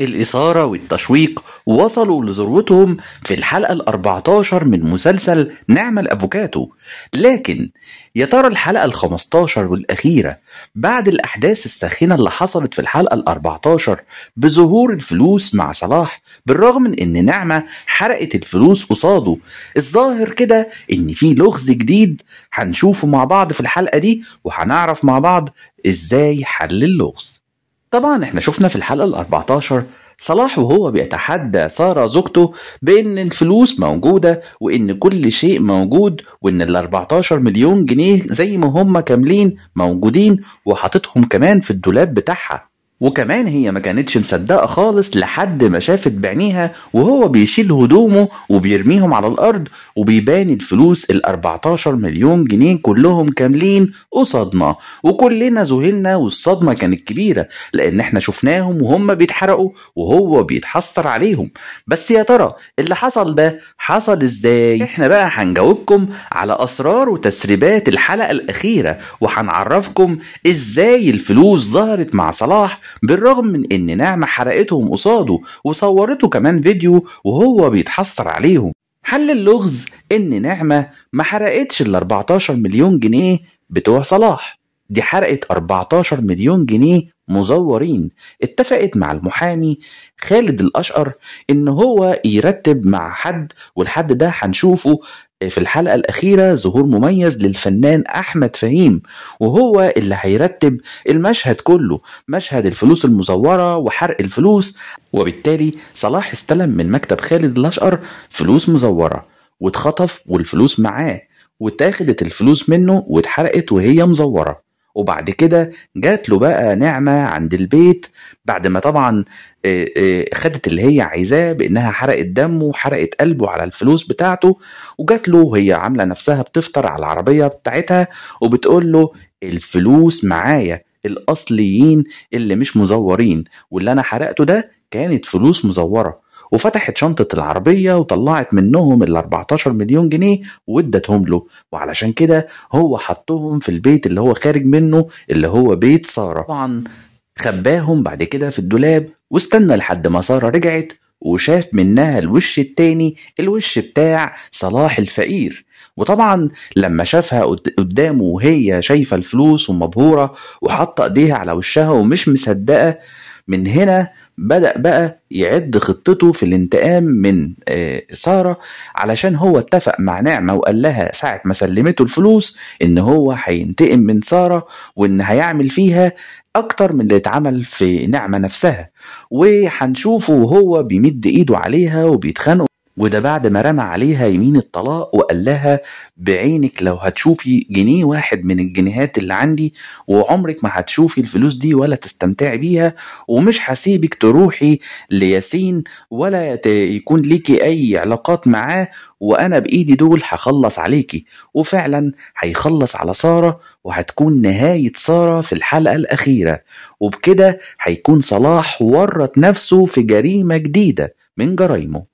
الإثارة والتشويق وصلوا لذروتهم في الحلقة ال 14 من مسلسل نعم الأفوكاتو لكن يا ترى الحلقة ال 15 والأخيرة بعد الأحداث الساخنة اللي حصلت في الحلقة ال 14 بظهور الفلوس مع صلاح بالرغم من إن نعمة حرقت الفلوس قصاده الظاهر كده إن في لغز جديد هنشوفه مع بعض في الحلقة دي وهنعرف مع بعض إزاي حل اللغز طبعا احنا شفنا في الحلقة ال 14 صلاح وهو بيتحدى سارة زوجته بإن الفلوس موجودة وإن كل شيء موجود وإن ال 14 مليون جنيه زي ما هم كاملين موجودين وحاططهم كمان في الدولاب بتاعها وكمان هي ما كانتش مصدقه خالص لحد ما شافت بعينيها وهو بيشيل هدومه وبيرميهم على الارض وبيبان الفلوس ال 14 مليون جنيه كلهم كاملين قصادنا وكلنا ذهلنا والصدمه كانت كبيره لان احنا شفناهم وهم بيتحرقوا وهو بيتحسر عليهم بس يا ترى اللي حصل ده حصل ازاي احنا بقى هنجاوبكم على اسرار وتسريبات الحلقه الاخيره وهنعرفكم ازاي الفلوس ظهرت مع صلاح بالرغم من إن نعمة حرقتهم قصاده وصورته كمان فيديو وهو بيتحسر عليهم حل اللغز إن نعمة ما حرقتش ال 14 مليون جنيه بتوع صلاح دي حرقت 14 مليون جنيه مزورين اتفقت مع المحامي خالد الأشقر إن هو يرتب مع حد والحد ده هنشوفه في الحلقة الأخيرة ظهور مميز للفنان أحمد فهيم وهو اللي هيرتب المشهد كله مشهد الفلوس المزورة وحرق الفلوس وبالتالي صلاح استلم من مكتب خالد الأشقر فلوس مزورة واتخطف والفلوس معاه واتاخدت الفلوس منه واتحرقت وهي مزوره وبعد كده جات له بقى نعمة عند البيت بعد ما طبعا خدت اللي هي عايزاه بانها حرقت دمه وحرقت قلبه على الفلوس بتاعته وجات له وهي عاملة نفسها بتفطر على العربية بتاعتها وبتقول له الفلوس معايا الاصليين اللي مش مزورين واللي انا حرقته ده كانت فلوس مزوره وفتحت شنطة العربية وطلعت منهم ال 14 مليون جنيه وادتهم له وعلشان كده هو حطهم في البيت اللي هو خارج منه اللي هو بيت سارة طبعا خباهم بعد كده في الدولاب واستنى لحد ما سارة رجعت وشاف منها الوش التاني الوش بتاع صلاح الفقير وطبعا لما شافها قدامه وهي شايفة الفلوس ومبهورة وحاطة ايديها على وشها ومش مصدقة من هنا بدأ بقى يعد خطته في الانتقام من آه، سارة علشان هو اتفق مع نعمة وقال لها ساعة ما سلمته الفلوس ان هو هينتقم من سارة وان هيعمل فيها اكتر من اللي اتعمل في نعمة نفسها وهنشوفه وهو بيمد ايده عليها وبيتخانقوا وده بعد ما رمى عليها يمين الطلاق وقال لها بعينك لو هتشوفي جنيه واحد من الجنيهات اللي عندي وعمرك ما هتشوفي الفلوس دي ولا تستمتعي بيها ومش هسيبك تروحي لياسين ولا يكون ليكي اي علاقات معاه وانا بايدي دول هخلص عليكي وفعلا هيخلص على ساره وهتكون نهايه ساره في الحلقه الاخيره وبكده هيكون صلاح ورط نفسه في جريمه جديده من جرايمه